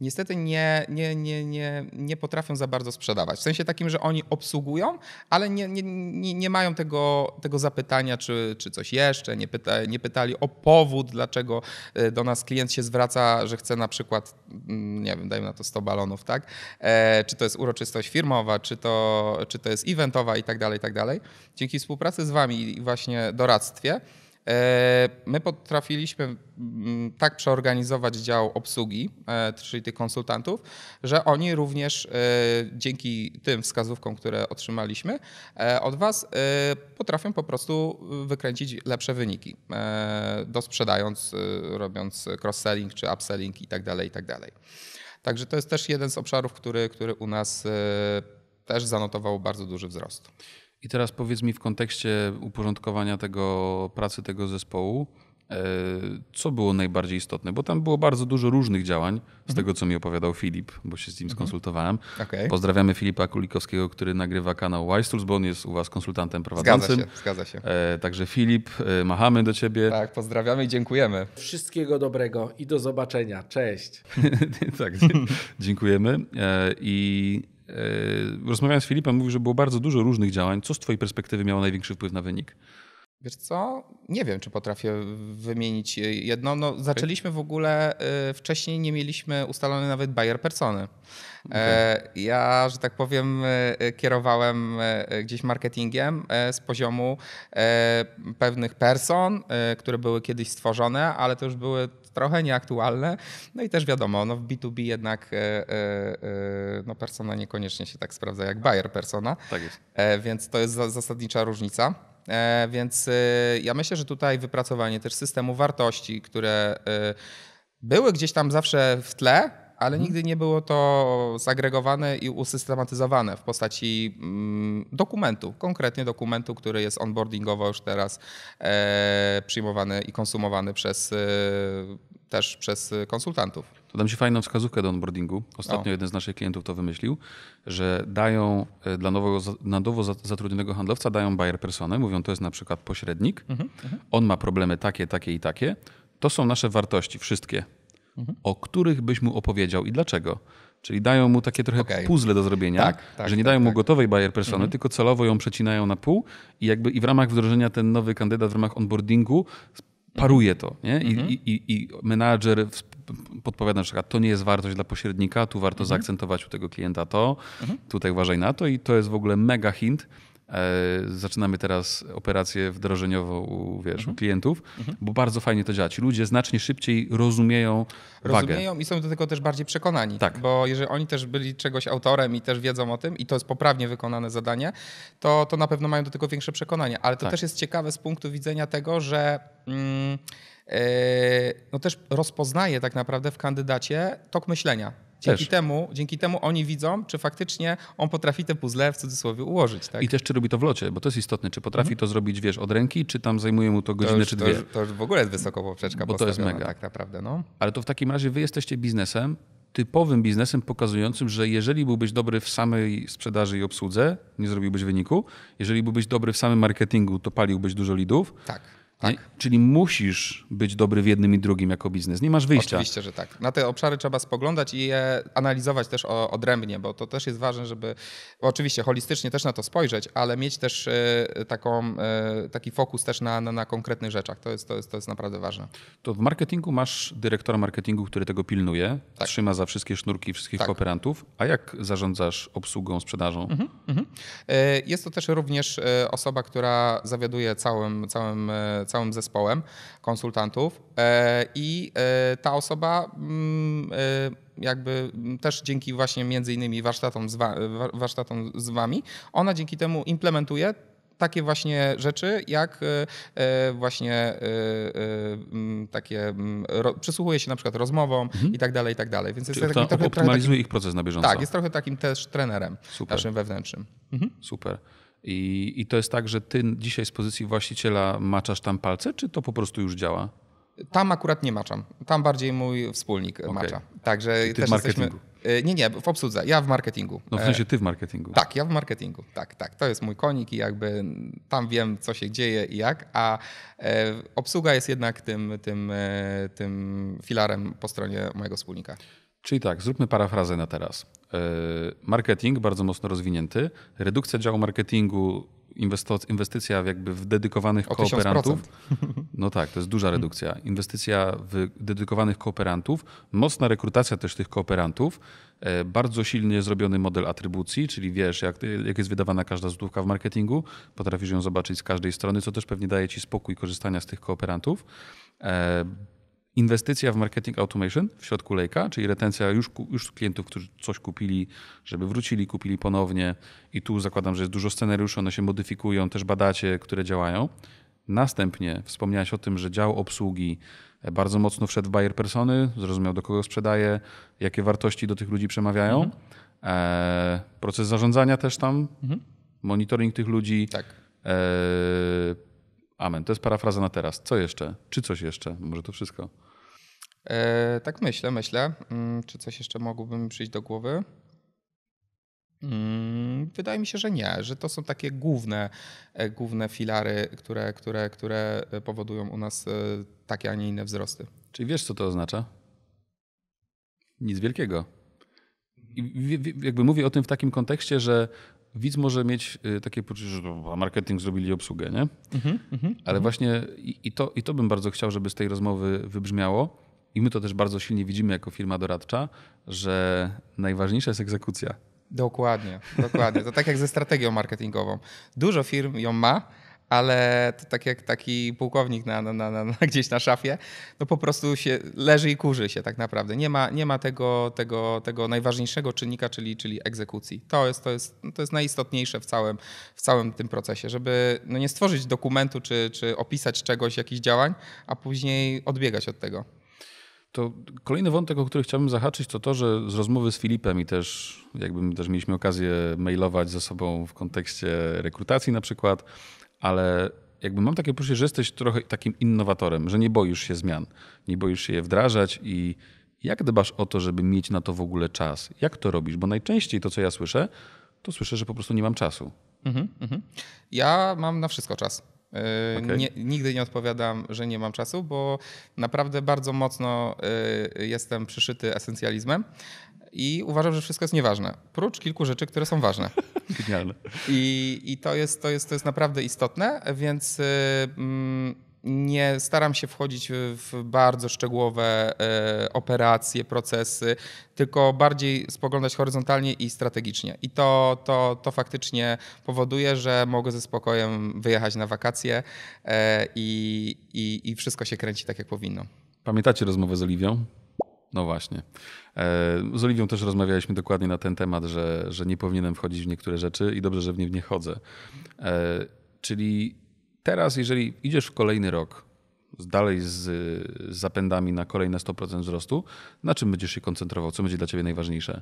niestety nie, nie, nie, nie, nie potrafią za bardzo sprzedawać. W sensie takim, że oni obsługują, ale nie, nie, nie mają tego, tego zapytania, czy, czy coś jeszcze, nie, pyta, nie pytali o powód, dlaczego e, do nas klient się zwraca, że chce na przykład, mm, nie wiem, dajmy na to 100 balonów, tak? E, czy to jest uroczystość firmowa, czy to, czy to jest eventowa i tak dalej, i tak dalej. Dzięki współpracy z Wami i właśnie doradztwie, E, my potrafiliśmy mm, tak przeorganizować dział obsługi, e, czyli tych konsultantów, że oni również e, dzięki tym wskazówkom, które otrzymaliśmy od Was, potrafią po prostu wykręcić lepsze wyniki, dosprzedając, robiąc cross-selling czy upselling itd. Tak itd. Tak Także to jest też jeden z obszarów, który, który u nas też zanotował bardzo duży wzrost. I teraz powiedz mi w kontekście uporządkowania tego pracy tego zespołu, e, co było najbardziej istotne, bo tam było bardzo dużo różnych działań, z mhm. tego co mi opowiadał Filip, bo się z nim mhm. skonsultowałem. Okay. Pozdrawiamy Filipa Kulikowskiego, który nagrywa kanał Wise bo on jest u Was konsultantem prowadzącym. Zgadza się, zgadza się. E, także Filip, e, machamy do Ciebie. Tak, pozdrawiamy i dziękujemy. Wszystkiego dobrego i do zobaczenia. Cześć. tak, dziękujemy. I E, rozmawiałem z Filipem, mówił, że było bardzo dużo różnych działań. Co z Twojej perspektywy miało największy wpływ na wynik? Wiesz co? Nie wiem, czy potrafię wymienić e, jedno. No, zaczęliśmy w ogóle, y, wcześniej nie mieliśmy ustalone nawet buyer persony. E, okay. ja, że tak powiem, kierowałem gdzieś marketingiem z poziomu pewnych person, które były kiedyś stworzone, ale to już były trochę nieaktualne. No i też wiadomo, no w B2B jednak no persona niekoniecznie się tak sprawdza jak buyer persona. Tak jest. Więc to jest zasadnicza różnica. E, więc y, ja myślę, że tutaj wypracowanie też systemu wartości, które y, były gdzieś tam zawsze w tle, ale mhm. nigdy nie było to zagregowane i usystematyzowane w postaci mm, dokumentu, konkretnie dokumentu, który jest onboardingowo już teraz e, przyjmowany i konsumowany przez, y, też przez konsultantów. To dam Ci fajną wskazówkę do onboardingu. Ostatnio o. jeden z naszych klientów to wymyślił, że dają e, dla nowego, na nowo zatrudnionego handlowca dają buyer personę, mówią to jest na przykład pośrednik, mhm, mhm, on ma problemy takie, takie i takie. To są nasze wartości, wszystkie, mhm. o których byś mu opowiedział i dlaczego. Czyli dają mu takie trochę okay. puzzle do zrobienia, tak, tak, że nie tak, dają mu tak. gotowej buyer persony, mhm. tylko celowo ją przecinają na pół i jakby i w ramach wdrożenia ten nowy kandydat w ramach onboardingu paruje to. Nie? I, mhm. i, i, i menadżer podpowiada na przykład, to nie jest wartość dla pośrednika, tu warto mhm. zaakcentować u tego klienta to, mhm. tutaj uważaj na to i to jest w ogóle mega hint E, zaczynamy teraz operację wdrożeniową u, wiesz, mhm. u klientów, mhm. bo bardzo fajnie to działa. Ci ludzie znacznie szybciej rozumieją Rozumieją wagę. i są do tego też bardziej przekonani. Tak. Bo jeżeli oni też byli czegoś autorem i też wiedzą o tym i to jest poprawnie wykonane zadanie, to, to na pewno mają do tego większe przekonanie. Ale to tak. też jest ciekawe z punktu widzenia tego, że... Mm, e, no też rozpoznaje tak naprawdę w kandydacie tok myślenia. Dzięki temu, dzięki temu oni widzą, czy faktycznie on potrafi te puzzle w cudzysłowie ułożyć. Tak? I też czy robi to w locie, bo to jest istotne. Czy potrafi mhm. to zrobić, wiesz, od ręki, czy tam zajmuje mu to godzinę, to już, czy dwie. To już, to już w ogóle jest wysoko poprzeczka Bo to jest mega. Tak naprawdę, no. Ale to w takim razie wy jesteście biznesem, typowym biznesem pokazującym, że jeżeli byłbyś dobry w samej sprzedaży i obsłudze, nie zrobiłbyś wyniku. Jeżeli byłbyś dobry w samym marketingu, to paliłbyś dużo lidów. Tak. Tak? Czyli musisz być dobry w jednym i drugim jako biznes. Nie masz wyjścia. Oczywiście, że tak. Na te obszary trzeba spoglądać i je analizować też odrębnie, bo to też jest ważne, żeby oczywiście holistycznie też na to spojrzeć, ale mieć też e, taką, e, taki fokus też na, na, na konkretnych rzeczach. To jest, to, jest, to jest naprawdę ważne. To w marketingu masz dyrektora marketingu, który tego pilnuje, tak. trzyma za wszystkie sznurki wszystkich tak. kooperantów. A jak zarządzasz obsługą, sprzedażą? Mhm, mhm. E, jest to też również osoba, która zawiaduje całym, całym całym zespołem konsultantów e, i e, ta osoba mm, e, jakby też dzięki właśnie między innymi warsztatom z, wa, warsztatom z wami, ona dzięki temu implementuje takie właśnie rzeczy, jak właśnie mm, takie, mm, przysłuchuje się na przykład rozmowom mhm. i tak dalej, i tak dalej. Więc jest taki, trochę, optymalizuje takim, ich proces na bieżąco. Tak, jest trochę takim też trenerem Super. naszym wewnętrznym. Mhm. Super. I, I to jest tak, że ty dzisiaj z pozycji właściciela maczasz tam palce, czy to po prostu już działa? Tam akurat nie maczam. Tam bardziej mój wspólnik okay. macza. Także Czyli ty też w marketingu. Jesteśmy... Nie, nie, w obsłudze. Ja w marketingu. No w sensie e, ty w marketingu. Tak, ja w marketingu. Tak, tak. To jest mój konik i jakby tam wiem, co się dzieje i jak, a e, obsługa jest jednak tym, tym, e, tym filarem po stronie mojego wspólnika. Czyli tak, zróbmy parafrazę na teraz. E, marketing bardzo mocno rozwinięty, redukcja działu marketingu, inwestycja w jakby w dedykowanych o kooperantów. 1000%. No tak, to jest duża redukcja. Inwestycja w dedykowanych kooperantów, mocna rekrutacja też tych kooperantów, e, bardzo silnie zrobiony model atrybucji, czyli wiesz, jak, jak jest wydawana każda złotówka w marketingu, potrafisz ją zobaczyć z każdej strony, co też pewnie daje ci spokój korzystania z tych kooperantów. E, inwestycja w marketing automation w środku lejka, czyli retencja już, już klientów, którzy coś kupili, żeby wrócili, kupili ponownie. I tu zakładam, że jest dużo scenariuszy, one się modyfikują, też badacie, które działają. Następnie wspomniałeś o tym, że dział obsługi bardzo mocno wszedł w buyer persony, zrozumiał do kogo sprzedaje, jakie wartości do tych ludzi przemawiają. Mhm. E, proces zarządzania też tam, mhm. monitoring tych ludzi. Tak. E, Amen. To jest parafraza na teraz. Co jeszcze? Czy coś jeszcze? Może to wszystko? E, tak myślę, myślę. Mm, czy coś jeszcze mogłoby mi przyjść do głowy? Mm, wydaje mi się, że nie, że to są takie główne, e, główne filary, które, które, które powodują u nas e, takie, a nie inne wzrosty. Czyli wiesz, co to oznacza? Nic wielkiego. I jakby mówię o tym w takim kontekście, że widz może mieć y, takie poczucie, że marketing zrobili obsługę, nie? Mhm, mhm Ale mhm. właśnie i to, i to bym bardzo chciał, żeby z tej rozmowy wybrzmiało. I my to też bardzo silnie widzimy jako firma doradcza, że najważniejsza jest egzekucja. Dokładnie, dokładnie. To tak jak ze strategią marketingową. Dużo firm ją ma, ale to tak jak taki pułkownik na, na, na, na, gdzieś na szafie, no po prostu się leży i kurzy się tak naprawdę. Nie ma, nie ma tego, tego, tego najważniejszego czynnika, czyli, czyli egzekucji. To jest, to, jest, no to jest najistotniejsze w całym, w całym tym procesie, żeby no nie stworzyć dokumentu czy, czy opisać czegoś, jakichś działań, a później odbiegać od tego. To kolejny wątek, o który chciałbym zahaczyć, to to, że z rozmowy z Filipem i też jakby też mieliśmy okazję mailować ze sobą w kontekście rekrutacji na przykład, ale jakby mam takie poczucie, że jesteś trochę takim innowatorem, że nie boisz się zmian, nie boisz się je wdrażać i jak dbasz o to, żeby mieć na to w ogóle czas? Jak to robisz? Bo najczęściej to, co ja słyszę, to słyszę, że po prostu nie mam czasu. Mhm, mhm. Ja mam na wszystko czas. Y, okay. Nie, nigdy nie odpowiadam, że nie mam czasu, bo naprawdę bardzo mocno y, jestem przyszyty esencjalizmem i uważam, że wszystko jest nieważne. Prócz kilku rzeczy, które są ważne. Genialne. I, i to, jest, to, jest, to jest naprawdę istotne, więc. Y, mm, nie staram się wchodzić w bardzo szczegółowe y, operacje, procesy, tylko bardziej spoglądać horyzontalnie i strategicznie. I to, to, to faktycznie powoduje, że mogę ze spokojem wyjechać na wakacje e, i, i, i wszystko się kręci tak, jak powinno. Pamiętacie rozmowę z Oliwią? No właśnie. E, z Oliwią też rozmawialiśmy dokładnie na ten temat, że, że nie powinienem wchodzić w niektóre rzeczy i dobrze, że w nie, w nie chodzę. E, czyli teraz, jeżeli idziesz w kolejny rok dalej z, zapędami na kolejne 100% wzrostu, na czym będziesz się koncentrował? Co będzie dla ciebie najważniejsze?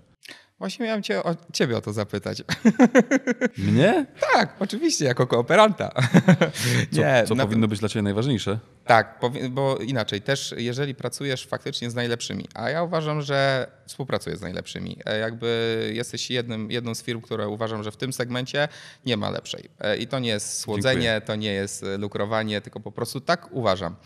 Właśnie miałem cię, o, ciebie o to zapytać. Mnie? tak, oczywiście, jako kooperanta. co, nie, co na... powinno być dla ciebie najważniejsze? Tak, bo inaczej, też jeżeli pracujesz faktycznie z najlepszymi, a ja uważam, że współpracuję z najlepszymi, e, jakby jesteś jednym, jedną z firm, które uważam, że w tym segmencie nie ma lepszej. E, I to nie jest słodzenie, Dziękuję. to nie jest e, lukrowanie, tylko po prostu tak uważam.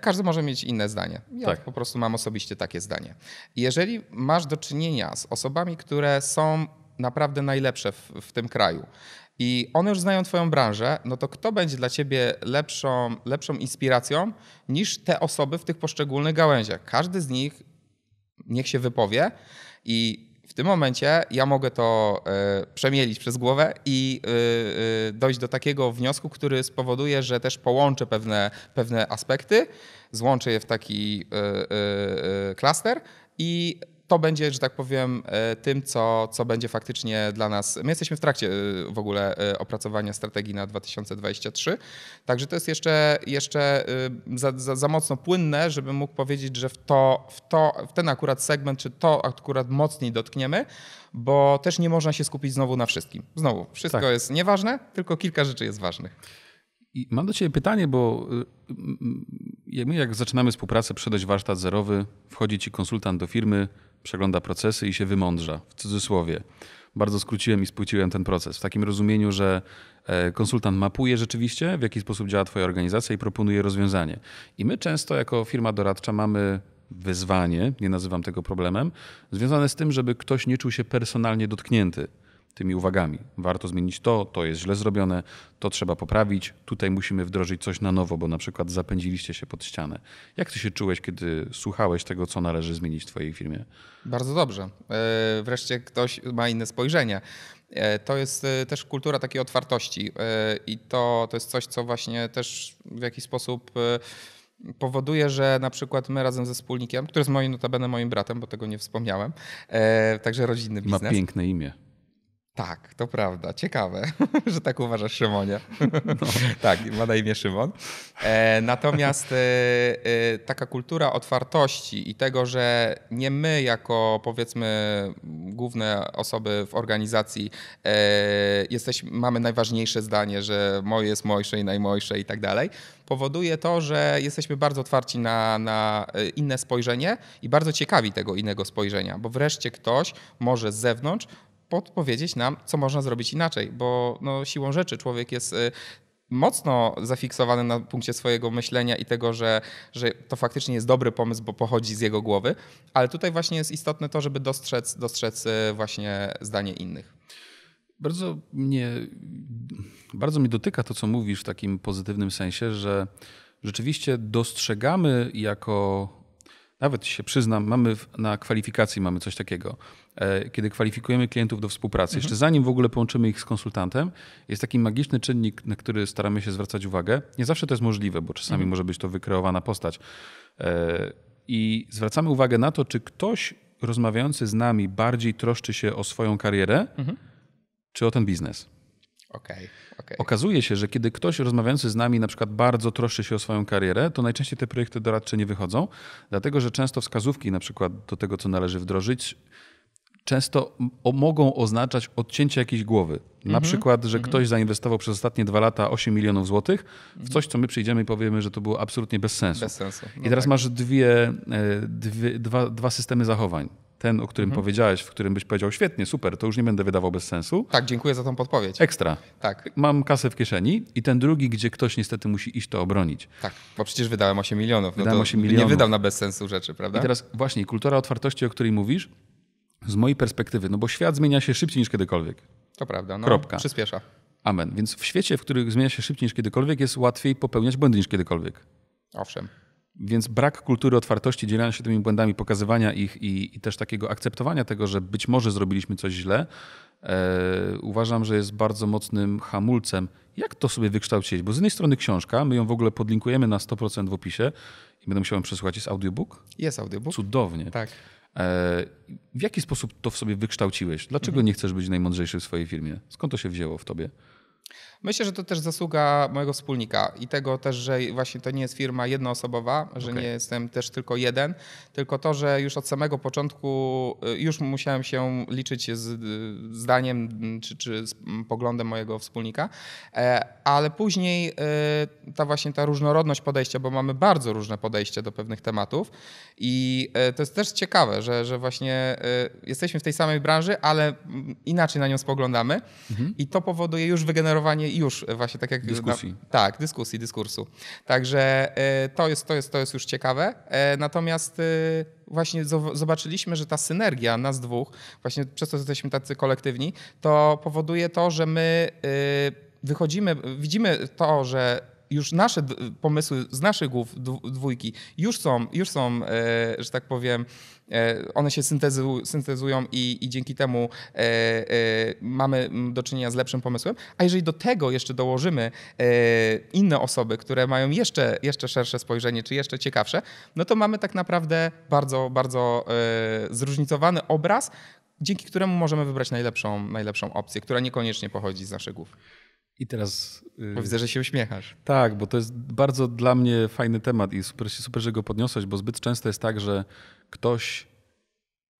Każdy może mieć inne zdanie. Ja tak. po prostu mam osobiście takie zdanie. Jeżeli masz do czynienia z osobą, osobami, które są naprawdę najlepsze w, w tym kraju i one już znają Twoją branżę, no to kto będzie dla Ciebie lepszą, lepszą inspiracją niż te osoby w tych poszczególnych gałęziach? Każdy z nich niech się wypowie i w tym momencie ja mogę to y, przemielić przez głowę i y, y, dojść do takiego wniosku, który spowoduje, że też połączę pewne, pewne aspekty, złączę je w taki klaster i to będzie, że tak powiem, e, tym, co, co będzie faktycznie dla nas. My jesteśmy w trakcie e, w ogóle e, opracowania strategii na 2023, także to jest jeszcze, jeszcze za, za, za mocno płynne, żebym mógł powiedzieć, że w, to, w, to, w ten akurat segment, czy to akurat mocniej dotkniemy, bo też nie można się skupić znowu na wszystkim. Znowu, wszystko tak. jest nieważne, tylko kilka rzeczy jest ważnych. I mam do Ciebie pytanie, bo y, y, y, my jak zaczynamy współpracę, przedać warsztat zerowy, wchodzi Ci konsultant do firmy, przegląda procesy i się wymądrza, w cudzysłowie. Bardzo skróciłem i spłyciłem ten proces. W takim rozumieniu, że e, konsultant mapuje rzeczywiście, w jaki sposób działa Twoja organizacja i proponuje rozwiązanie. I my często jako firma doradcza mamy wyzwanie, nie nazywam tego problemem, związane z tym, żeby ktoś nie czuł się personalnie dotknięty tymi uwagami. Warto zmienić to, to jest źle zrobione, to trzeba poprawić, tutaj musimy wdrożyć coś na nowo, bo na przykład zapędziliście się pod ścianę. Jak ty się czułeś, kiedy słuchałeś tego, co należy zmienić w twojej firmie? Bardzo dobrze. E, wreszcie ktoś ma inne spojrzenie. E, to jest e, też kultura takiej otwartości i to, to jest coś, co właśnie też w jakiś sposób powoduje, że na przykład my razem ze wspólnikiem, który jest moim notabene moim bratem, bo tego nie wspomniałem, także rodzinny biznes. Ma piękne imię. Tak, to prawda. Ciekawe, że tak uważasz, Szymonie. No. tak, ma na imię Szymon. E, natomiast e, e, taka kultura otwartości i tego, że nie my, jako powiedzmy główne osoby w organizacji, e, jesteśmy, mamy najważniejsze zdanie, że moje jest mojsze i najmojsze i tak dalej, powoduje to, że jesteśmy bardzo otwarci na, na e, inne spojrzenie i bardzo ciekawi tego innego spojrzenia, bo wreszcie ktoś może z zewnątrz podpowiedzieć nam, co można zrobić inaczej, bo no, siłą rzeczy człowiek jest y, mocno zafiksowany na punkcie swojego myślenia i tego, że, że to faktycznie jest dobry pomysł, bo pochodzi z jego głowy, ale tutaj właśnie jest istotne to, żeby dostrzec, dostrzec y, właśnie zdanie innych. Bardzo mnie, bardzo mnie dotyka to, co mówisz w takim pozytywnym sensie, że rzeczywiście dostrzegamy jako nawet się przyznam, mamy na kwalifikacji mamy coś takiego. E, kiedy kwalifikujemy klientów do współpracy, mhm. jeszcze zanim w ogóle połączymy ich z konsultantem, jest taki magiczny czynnik, na który staramy się zwracać uwagę. Nie zawsze to jest możliwe, bo czasami mhm. może być to wykreowana postać. E, I zwracamy uwagę na to, czy ktoś rozmawiający z nami bardziej troszczy się o swoją karierę, mhm. czy o ten biznes. Okay, okay. Okazuje się, że kiedy ktoś rozmawiający z nami na przykład bardzo troszczy się o swoją karierę, to najczęściej te projekty doradcze nie wychodzą, dlatego że często wskazówki na przykład do tego, co należy wdrożyć, często mogą oznaczać odcięcie jakiejś głowy. Na mm -hmm. przykład, że mm -hmm. ktoś zainwestował przez ostatnie dwa lata 8 milionów złotych w coś, co my przyjdziemy i powiemy, że to było absolutnie bez sensu. Bez sensu. No I teraz tak. masz dwie, e, dwie dwa, dwa, systemy zachowań ten, o którym mhm. powiedziałeś, w którym byś powiedział, świetnie, super, to już nie będę wydawał bez sensu. Tak, dziękuję za tą podpowiedź. Ekstra. Tak. Mam kasę w kieszeni i ten drugi, gdzie ktoś niestety musi iść to obronić. Tak, bo przecież wydałem 8 milionów. No wydałem no 8 milionów. Nie wydałem na bez sensu rzeczy, prawda? I teraz właśnie, kultura otwartości, o której mówisz, z mojej perspektywy, no bo świat zmienia się szybciej niż kiedykolwiek. To prawda, no. Kropka. Przyspiesza. Amen. Więc w świecie, w którym zmienia się szybciej niż kiedykolwiek, jest łatwiej popełniać błędy niż kiedykolwiek. Owszem. Więc brak kultury otwartości, dzielenia się tymi błędami, pokazywania ich i, i też takiego akceptowania tego, że być może zrobiliśmy coś źle, e, uważam, że jest bardzo mocnym hamulcem. Jak to sobie wykształcić? Bo z jednej strony książka, my ją w ogóle podlinkujemy na 100% w opisie i będę musiał ją przesłuchać. Jest audiobook? Jest audiobook. Cudownie. Tak. E, w jaki sposób to w sobie wykształciłeś? Dlaczego mhm. nie chcesz być najmądrzejszy w swojej firmie? Skąd to się wzięło w tobie? Myślę, że to też zasługa mojego wspólnika i tego też, że właśnie to nie jest firma jednoosobowa, że okay. nie jestem też tylko jeden, tylko to, że już od samego początku y, już musiałem się liczyć z y, zdaniem mm, czy, czy z mm, poglądem mojego wspólnika, e, ale później y, ta właśnie ta różnorodność podejścia, bo mamy bardzo różne podejście do pewnych tematów i e, to jest też ciekawe, że, że właśnie e, jesteśmy w tej samej branży, ale mm, inaczej na nią spoglądamy mhm. i to powoduje już wygenerowanie już właśnie tak jak... Dyskusji. Na, tak, dyskusji, dyskursu. Także e, to jest, to jest, to jest już ciekawe. E, natomiast e, właśnie zobaczyliśmy, że ta synergia nas dwóch, właśnie przez to, że jesteśmy tacy kolektywni, to powoduje to, że my wychodzimy, widzimy to, że już nasze pomysły z naszych głów dwójki już są, już są e, że tak powiem, e, one się syntezu, syntezują i, i, dzięki temu e, e, mamy do czynienia z lepszym pomysłem. A jeżeli do tego jeszcze dołożymy e, inne osoby, które mają jeszcze, jeszcze szersze spojrzenie, czy jeszcze ciekawsze, no to mamy tak naprawdę bardzo, bardzo e, zróżnicowany obraz, dzięki któremu możemy wybrać najlepszą, najlepszą opcję, która niekoniecznie pochodzi z naszych głów. I teraz. Bo widzę, że się uśmiechasz. Tak, bo to jest bardzo dla mnie fajny temat i super, super, że go podniosłeś, bo zbyt często jest tak, że ktoś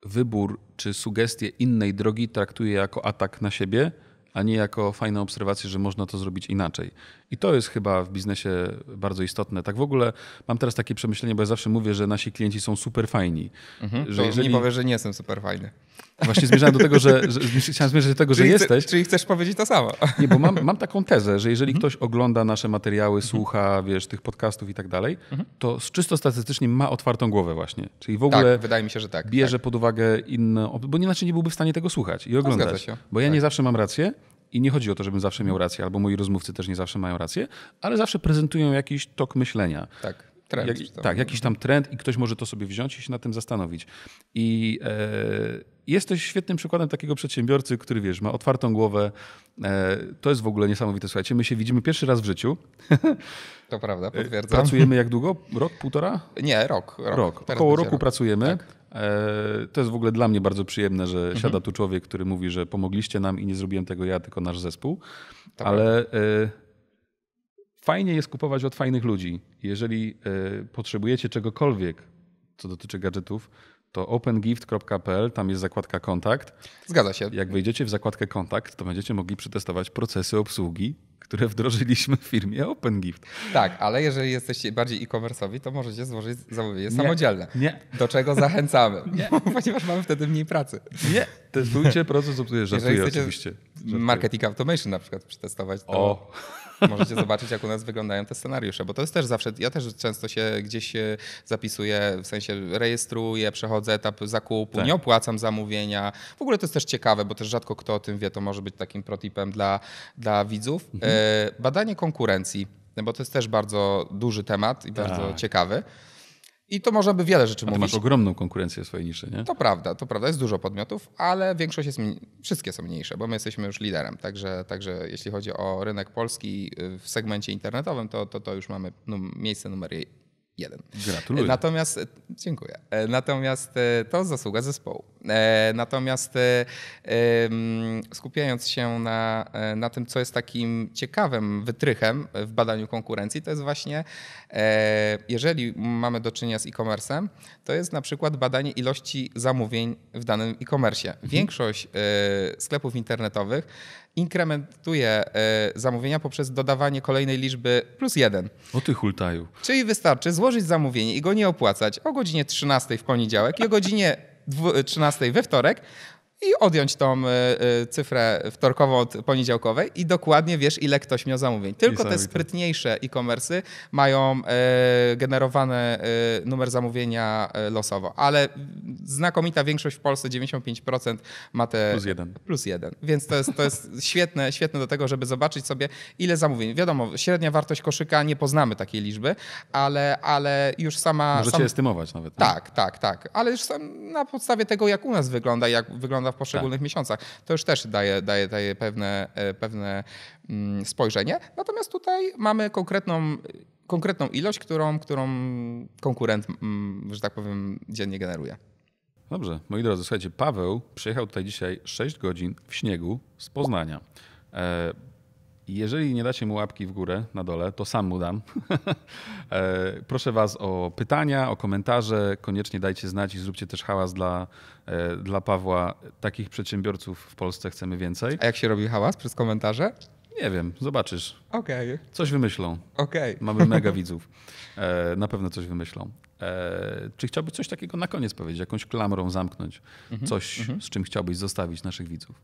wybór czy sugestie innej drogi traktuje jako atak na siebie, a nie jako fajną obserwację, że można to zrobić inaczej. I to jest chyba w biznesie bardzo istotne. Tak w ogóle mam teraz takie przemyślenie, bo ja zawsze mówię, że nasi klienci są super fajni. Mhm, że jeżeli... nie powiesz, że nie jestem super fajny. Właśnie zmierzałem do tego, że, że chciałem zmierzyć do tego, czyli że jesteś. Chce, czyli chcesz powiedzieć to samo. Nie, bo mam, mam taką tezę, że jeżeli mhm. ktoś ogląda nasze materiały, mhm. słucha, wiesz, tych podcastów i tak dalej, mhm. to czysto statystycznie ma otwartą głowę właśnie. Czyli w ogóle tak, wydaje mi się, że tak. Bierze tak. pod uwagę inne, bo inaczej nie byłby w stanie tego słuchać i no, oglądać. No, bo ja tak. nie zawsze mam rację, i nie chodzi o to, żebym zawsze miał rację, albo moi rozmówcy też nie zawsze mają rację, ale zawsze prezentują jakiś tok myślenia. Tak. Trend, Jak, tak, jakiś tam trend i ktoś może to sobie wziąć i się na tym zastanowić. I, e, Jesteś świetnym przykładem takiego przedsiębiorcy, który wiesz, ma otwartą głowę. E, to jest w ogóle niesamowite. Słuchajcie, my się widzimy pierwszy raz w życiu. To prawda, e, potwierdzam. Pracujemy jak długo? Rok, półtora? Nie, rok. Rok. rok. Około roku rok. pracujemy. Tak. E, to jest w ogóle dla mnie bardzo przyjemne, że mhm. siada tu człowiek, który mówi, że pomogliście nam i nie zrobiłem tego ja, tylko nasz zespół. To Ale prawda. fajnie jest kupować od fajnych ludzi. Jeżeli potrzebujecie czegokolwiek, co dotyczy gadżetów, to opengift.pl, tam jest zakładka kontakt. Zgadza się. Jak wejdziecie w zakładkę kontakt, to będziecie mogli przetestować procesy obsługi, które wdrożyliśmy w firmie OpenGift. Tak, ale jeżeli jesteście bardziej e-commerce'owi, to możecie złożyć zamówienie nie, samodzielne. Nie. Do czego zachęcamy, nie. ponieważ mamy wtedy mniej pracy. Nie, testujcie proces obsługi, żartuję oczywiście. Żartuję. Marketing Automation na przykład przetestować, to... O możecie zobaczyć, jak u nas wyglądają te scenariusze, bo to jest też zawsze, ja też często się gdzieś e, zapisuję, w sensie rejestruję, przechodzę etap zakupu, tak. nie opłacam zamówienia. W ogóle to jest też ciekawe, bo też rzadko kto o tym wie, to może być takim protipem dla, dla widzów. E, mhm. Badanie konkurencji, bo to jest też bardzo duży temat i tak. bardzo ciekawy. I to można by wiele rzeczy A mówić. masz ogromną konkurencję w swojej niszy, nie? To prawda, to prawda, jest dużo podmiotów, ale większość jest, wszystkie są mniejsze, bo my jesteśmy już liderem. Także, także jeśli chodzi o rynek polski y, w segmencie internetowym, to, to, to już mamy num, miejsce numer jeden. Gratuluję. Natomiast, dziękuję. E, natomiast e, to zasługa zespołu. E, natomiast e, skupiając się na, e, na tym, co jest takim ciekawym wytrychem w badaniu konkurencji, to jest właśnie, jeżeli mamy do czynienia z e-commerce'em, to jest na przykład badanie ilości zamówień w danym e-commerce. Mhm. Większość sklepów internetowych inkrementuje zamówienia poprzez dodawanie kolejnej liczby plus jeden. O ty hultaju. Czyli wystarczy złożyć zamówienie i go nie opłacać o godzinie 13 w poniedziałek i o godzinie 13 we wtorek, i odjąć tą e, e, cyfrę wtorkową od poniedziałkowej i dokładnie wiesz, ile ktoś miał zamówień. Tylko te sprytniejsze e-commerce y mają e, generowany numer zamówienia losowo, ale znakomita większość w Polsce, 95% ma te... Plus jeden. Plus jeden. Więc to jest, to jest świetne, świetne do tego, żeby zobaczyć sobie, ile zamówień. Wiadomo, średnia wartość koszyka, nie poznamy takiej liczby, ale, ale już sama... Możecie sam... estymować nawet. Tak, tak, tak. Ale już sam na podstawie tego, jak u nas wygląda, jak wygląda w poszczególnych tak. miesiącach. To już też daje, daje, daje pewne, e, pewne mm, spojrzenie. Natomiast tutaj mamy konkretną konkretną ilość, którą, którą konkurent, mm, że tak powiem, dziennie generuje. Dobrze, moi drodzy, słuchajcie, Paweł przyjechał tutaj dzisiaj 6 godzin w śniegu z Poznania. E, jeżeli nie dacie mu łapki w górę na dole, to sam mu dam. E, proszę Was o pytania, o komentarze. Koniecznie dajcie znać i zróbcie też hałas dla, e, dla Pawła. Takich przedsiębiorców w Polsce chcemy więcej. A jak się robi hałas przez komentarze? Nie wiem, zobaczysz. Okej. Okay. Coś wymyślą. Okej. Okay. Mamy mega widzów. E, na pewno coś wymyślą. czy chciałbyś coś takiego na koniec powiedzieć, jakąś klamrą zamknąć? Mhm. Coś, mhm. z czym chciałbyś zostawić naszych widzów?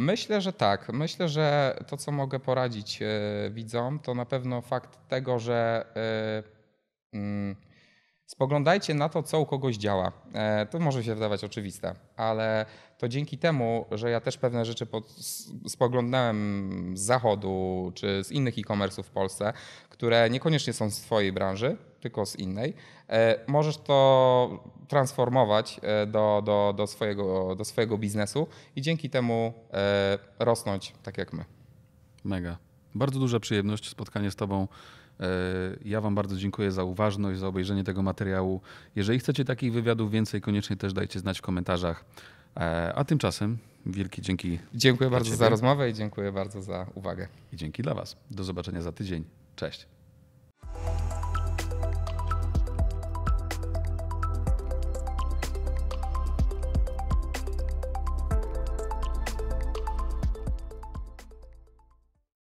Myślę, że tak. Myślę, że to, co mogę poradzić e, widzom, to na pewno fakt tego, że e, mm, spoglądajcie na to, co u kogoś działa. E, to może się wydawać oczywiste, ale to dzięki temu, że ja też pewne rzeczy pod, spoglądałem z zachodu czy z innych e-commerce'ów w Polsce, które niekoniecznie są z Twojej branży, tylko z innej, możesz to transformować e, do, do, do, swojego, do swojego biznesu i dzięki temu e, rosnąć tak jak my. Mega. Bardzo duża przyjemność spotkanie z Tobą. E, ja Wam bardzo dziękuję za uważność, za obejrzenie tego materiału. Jeżeli chcecie takich wywiadów więcej, koniecznie też dajcie znać w komentarzach. A tymczasem wielki dzięki. Dziękuję bardzo ciebie. za rozmowę i dziękuję bardzo za uwagę. I dzięki dla Was. Do zobaczenia za tydzień. Cześć.